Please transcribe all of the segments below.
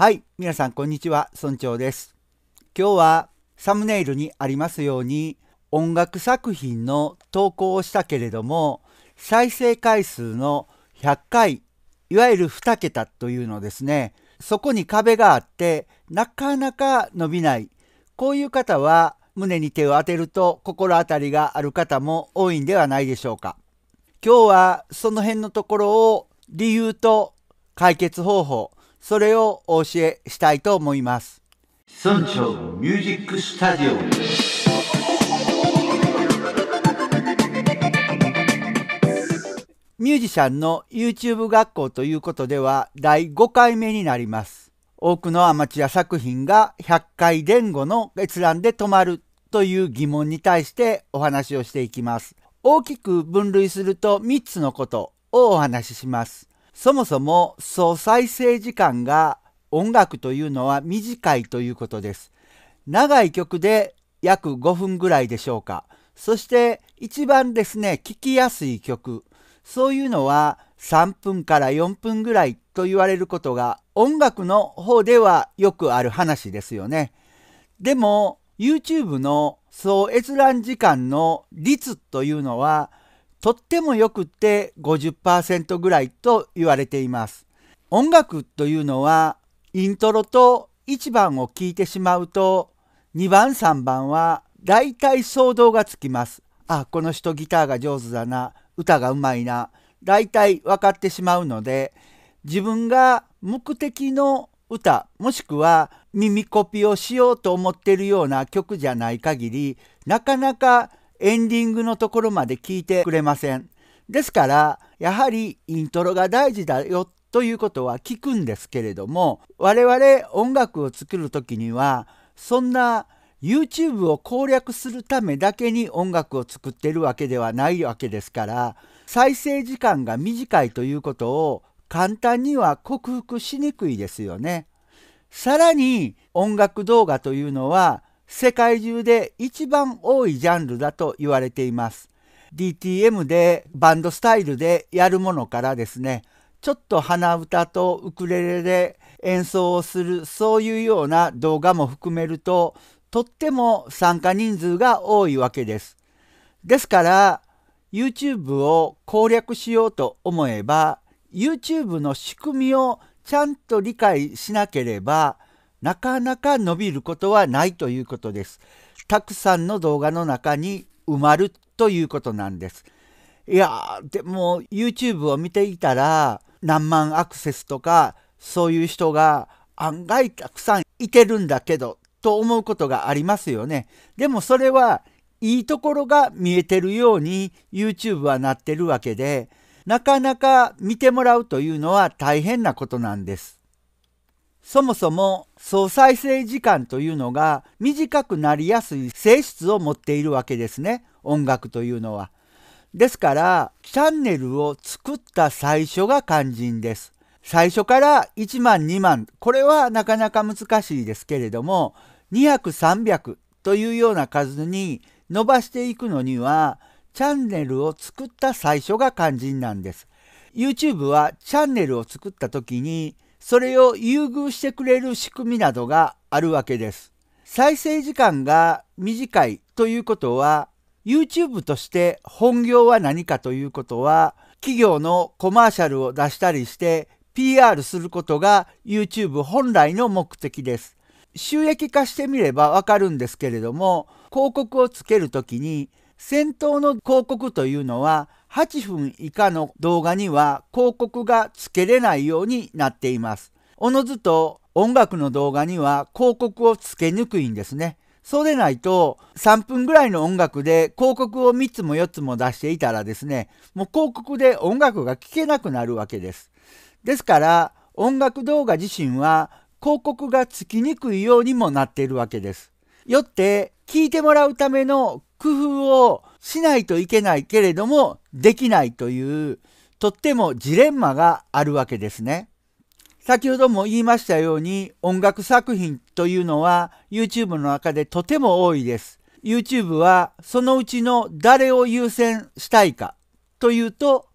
はい、皆さんこんにちは、村長です。今日はサムネイルにありますように音楽作品の投稿をしたけれども再生回数の100回いわゆる2桁というのですねそこに壁があってなかなか伸びないこういう方は胸に手を当てると心当たりがある方も多いんではないでしょうか今日はその辺のところを理由と解決方法それをお教えしたいと思います。村長ミュージックスタジオミュージシャンの YouTube 学校ということでは第5回目になります。多くのアマチュア作品が100回前後の閲覧で止まるという疑問に対してお話をしていきます。大きく分類すると3つのことをお話しします。そもそも総再生時間が音楽というのは短いということです。長い曲で約5分ぐらいでしょうか。そして一番ですね、聴きやすい曲、そういうのは3分から4分ぐらいと言われることが音楽の方ではよくある話ですよね。でも YouTube の総閲覧時間の率というのはとってもよくって50%ぐらいと言われています。音楽というのはイントロと1番を聞いてしまうと2番3番はだいたい騒動がつきます。あこの人ギターが上手だな歌がうまいなだいたい分かってしまうので自分が目的の歌もしくは耳コピをしようと思ってるような曲じゃない限りなかなかエンディングのところまで聞いてくれません。ですから、やはりイントロが大事だよということは聞くんですけれども、我々音楽を作る時には、そんな YouTube を攻略するためだけに音楽を作ってるわけではないわけですから再生時間が短いということを簡単には克服しにくいですよね。さらに音楽動画というのは世界中で一番多いジャンルだと言われています。DTM でバンドスタイルでやるものからですね、ちょっと鼻歌とウクレレで演奏をするそういうような動画も含めると、とっても参加人数が多いわけです。ですから、YouTube を攻略しようと思えば、YouTube の仕組みをちゃんと理解しなければ、なかなか伸びることはないということです。たくさんの動画の中に埋まるということなんです。いやでも YouTube を見ていたら何万アクセスとかそういう人が案外たくさんいてるんだけどと思うことがありますよね。でもそれはいいところが見えてるように YouTube はなってるわけでなかなか見てもらうというのは大変なことなんです。そもそも総再生時間というのが短くなりやすい性質を持っているわけですね音楽というのは。ですからチャンネルを作った最初が肝心です。最初から1万2万これはなかなか難しいですけれども200300というような数に伸ばしていくのにはチャンネルを作った最初が肝心なんです。YouTube はチャンネルを作った時にそれを優遇してくれる仕組みなどがあるわけです。再生時間が短いということは YouTube として本業は何かということは企業のコマーシャルを出したりして PR することが YouTube 本来の目的です。収益化してみればわかるんですけれども広告をつけるときに先頭の広告というのは8分以下の動画には広告がつけれないようになっています。おのずと音楽の動画には広告をつけにくいんですね。そうでないと3分ぐらいの音楽で広告を3つも4つも出していたらですね、もう広告で音楽が聴けなくなるわけです。ですから音楽動画自身は広告がつきにくいようにもなっているわけです。よって聞いてもらうための工夫をしないといけないけれどもできないというとってもジレンマがあるわけですね。先ほども言いましたように音楽作品というのは YouTube の中でとても多いです。YouTube はそのうちの誰を優先したいかというと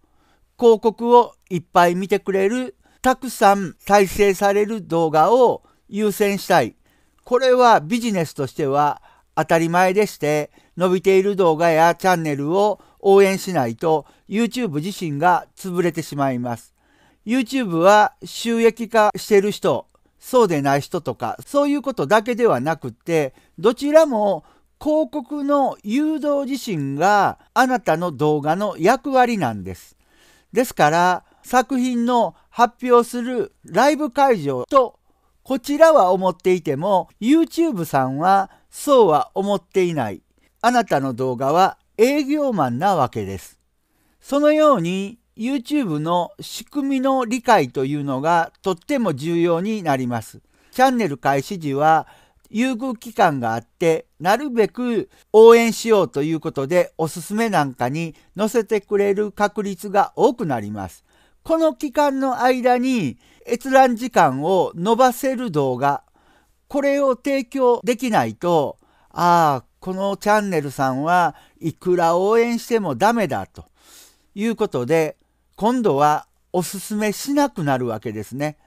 広告をいっぱい見てくれるたくさん再生される動画を優先したい。これはビジネスとしては当たり前でして、伸びている動画やチャンネルを応援しないと YouTube 自身が潰れてしまいます。YouTube は収益化してる人、そうでない人とか、そういうことだけではなくって、どちらも広告の誘導自身があなたの動画の役割なんです。ですから作品の発表するライブ会場とこちらは思っていても YouTube さんはそうは思っていない。あなたの動画は営業マンなわけです。そのように YouTube の仕組みの理解というのがとっても重要になります。チャンネル開始時は優遇期間があってなるべく応援しようということでおすすめなんかに載せてくれる確率が多くなります。この期間の間に閲覧時間を伸ばせる動画これを提供できないと、ああ、このチャンネルさんはいくら応援してもダメだということで、今度はおすすめしなくなるわけですね。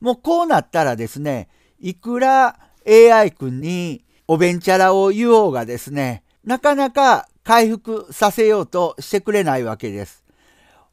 もうこうなったらですね、いくら AI 君におべんちゃらを言おうがですね、なかなか回復させようとしてくれないわけです。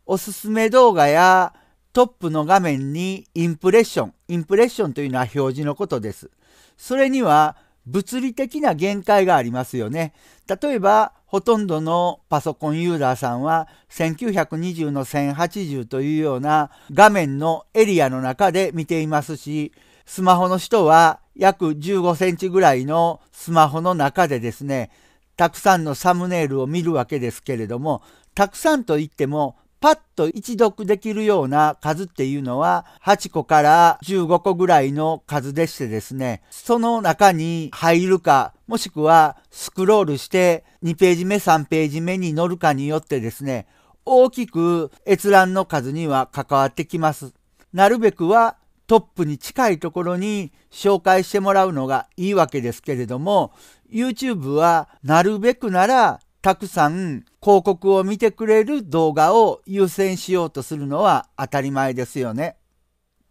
おすすめ動画やトップの画面にインプレッション、インプレッションというのは表示のことです。それには物理的な限界がありますよね。例えば、ほとんどのパソコンユーザーさんは1920の1080というような画面のエリアの中で見ていますし、スマホの人は約15センチぐらいのスマホの中でですね、たくさんのサムネイルを見るわけですけれども、たくさんといってもパッと一読できるような数っていうのは8個から15個ぐらいの数でしてですね、その中に入るか、もしくはスクロールして2ページ目3ページ目に載るかによってですね、大きく閲覧の数には関わってきます。なるべくはトップに近いところに紹介してもらうのがいいわけですけれども YouTube はなるべくならたくさん広告を見てくれる動画を優先しようとするのは当たり前ですよね。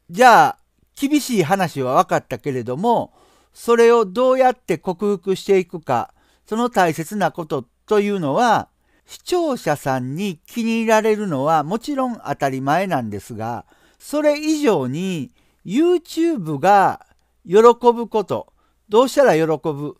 じゃあ、厳しい話は分かったけれども、それをどうやって克服していくか、その大切なことというのは、視聴者さんに気に入られるのはもちろん当たり前なんですが、それ以上に YouTube が喜ぶこと、どうしたら喜ぶ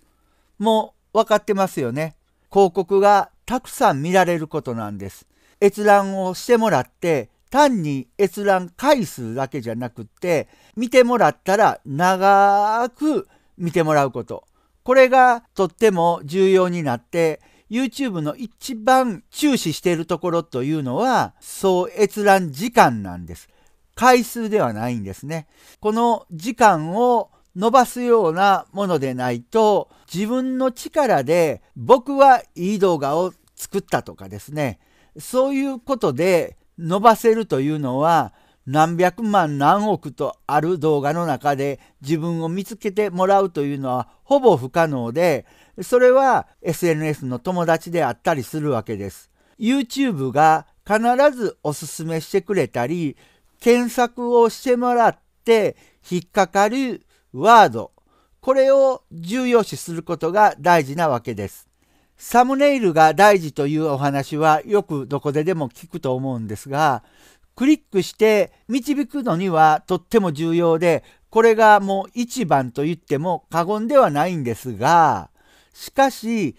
も分かってますよね。広告がたくさん見られることなんです。閲覧をしてもらって単に閲覧回数だけじゃなくって見てもらったら長く見てもらうことこれがとっても重要になって YouTube の一番注視しているところというのはそう閲覧時間なんです。回数ではないんですね。この時間を伸ばすようなものでないと自分の力で僕はいい動画を作ったとかですねそういうことで伸ばせるというのは何百万何億とある動画の中で自分を見つけてもらうというのはほぼ不可能でそれは SNS の友達であったりするわけです。YouTube が必ずおすすめしてくれたり検索をしてもらって引っかかるワード、これを重要視することが大事なわけです。サムネイルが大事というお話はよくどこででも聞くと思うんですが、クリックして導くのにはとっても重要で、これがもう一番と言っても過言ではないんですが、しかし、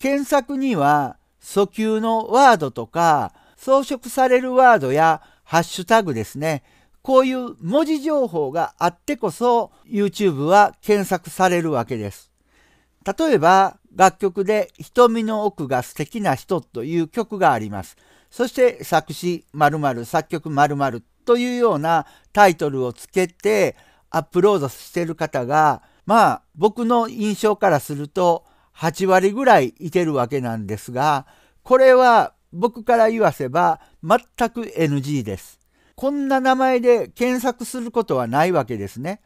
検索には訴求のワードとか、装飾されるワードやハッシュタグですね。こういう文字情報があってこそ YouTube は検索されるわけです。例えば楽曲で「瞳の奥が素敵な人」という曲があります。そして作詞〇〇作曲〇〇というようなタイトルをつけてアップロードしてる方がまあ僕の印象からすると8割ぐらいいてるわけなんですがこれは僕から言わせば全く NG です。こんな名前で検索することはないわけですね。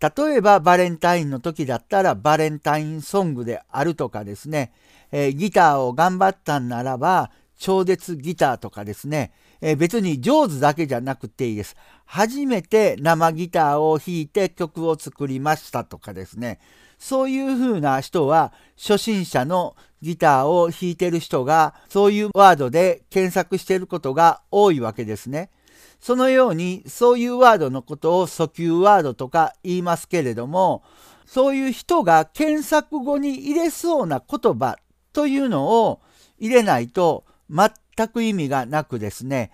例えばバレンタインの時だったらバレンタインソングであるとかですね、えー、ギターを頑張ったんならば超絶ギターとかですね、えー、別に上手だけじゃなくていいです。初めて生ギターを弾いて曲を作りましたとかですね、そういう風な人は初心者のギターを弾いてる人がそういうワードで検索してることが多いわけですね。そのようにそういうワードのことを訴求ワードとか言いますけれどもそういう人が検索後に入れそうな言葉というのを入れないと全く意味がなくですね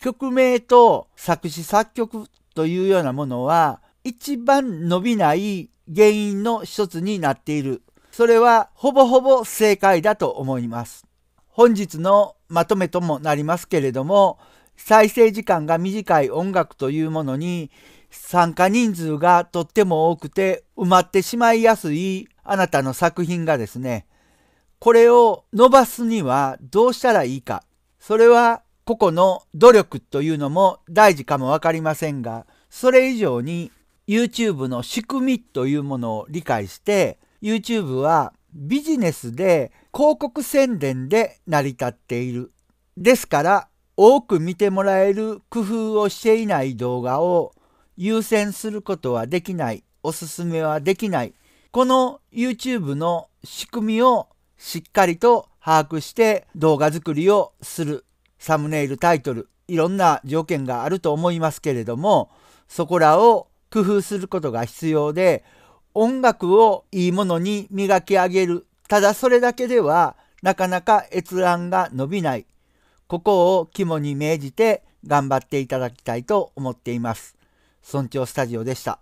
曲名と作詞作曲というようなものは一番伸びない原因の一つになっているそれはほぼほぼ正解だと思います。本日のまとめともなりますけれども再生時間が短い音楽というものに参加人数がとっても多くて埋まってしまいやすいあなたの作品がですね、これを伸ばすにはどうしたらいいか、それは個々の努力というのも大事かもわかりませんが、それ以上に YouTube の仕組みというものを理解して、YouTube はビジネスで広告宣伝で成り立っている。ですから多く見てもらえる工夫をしていない動画を優先することはできない、おすすめはできない、この YouTube の仕組みをしっかりと把握して動画作りをする、サムネイルタイトル、いろんな条件があると思いますけれども、そこらを工夫することが必要で、音楽をいいものに磨き上げる、ただそれだけではなかなか閲覧が伸びない、ここを肝に銘じて頑張っていただきたいと思っています。村長スタジオでした。